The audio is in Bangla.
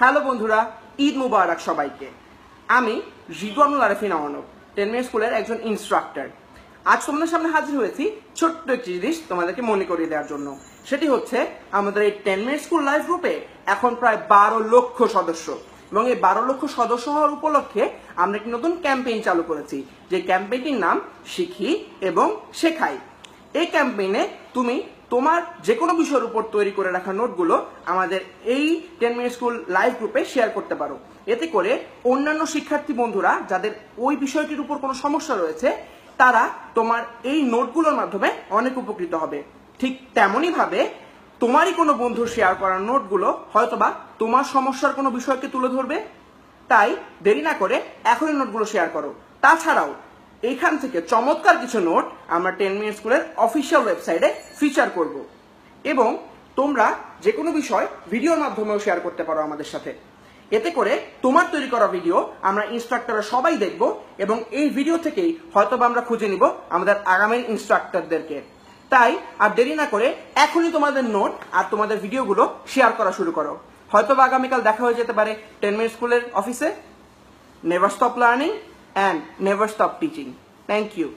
হ্যালো বন্ধুরা ঈদ মুবারক সবাইকে আমি রিদুয়ানুল আরফিন অর্ণব টেন মিনিট স্কুলের একজন ইনস্ট্রাক্টর আজ তোমাদের সামনে হাজির হয়েছি ছোট্ট একটি জিনিস তোমাদেরকে মনে করিয়ে দেওয়ার জন্য সেটি হচ্ছে আমাদের এই টেন মিনিট স্কুল লাইফ গ্রুপে এখন প্রায় বারো লক্ষ সদস্য এবং এই বারো লক্ষ সদস্য হওয়ার উপলক্ষে আমরা একটি নতুন ক্যাম্পেইন চালু করেছি যে ক্যাম্পেইনটির নাম শিখি এবং শেখাই এই ক্যাম্পেইনে তুমি তোমার যে কোনো বিষয়ের উপর তৈরি করে রাখা নোটগুলো আমাদের এই টেন মিনিট স্কুল লাইভ গ্রুপে শেয়ার করতে পারো এতে করে অন্যান্য শিক্ষার্থী বন্ধুরা যাদের ওই বিষয়টির উপর কোনো সমস্যা রয়েছে তারা তোমার এই নোটগুলোর মাধ্যমে অনেক উপকৃত হবে ঠিক তেমনই ভাবে তোমারই কোনো বন্ধু শেয়ার করার নোটগুলো হয়তোবা তোমার সমস্যার কোনো বিষয়কে তুলে ধরবে তাই দেরি না করে এখনই নোটগুলো শেয়ার করো তাছাড়াও এখান থেকে চমৎকার কিছু নোট আমরা টেন মিনিট স্কুলের অফিসিয়াল ওয়েবসাইটে ফিচার করব এবং তোমরা যে কোনো বিষয় ভিডিওর মাধ্যমেও শেয়ার করতে পারো আমাদের সাথে এতে করে তোমার তৈরি করা ভিডিও আমরা ইনস্ট্রাক্টররা সবাই দেখব এবং এই ভিডিও থেকেই হয়তো আমরা খুঁজে নিব আমাদের আগামী ইনস্ট্রাক্টরদেরকে তাই আর দেরি না করে এখনই তোমাদের নোট আর তোমাদের ভিডিওগুলো শেয়ার করা শুরু করো হয়তো বা আগামীকাল দেখা হয়ে যেতে পারে টেন মিনিট স্কুলের অফিসে never stop learning and never stop teaching. Thank you.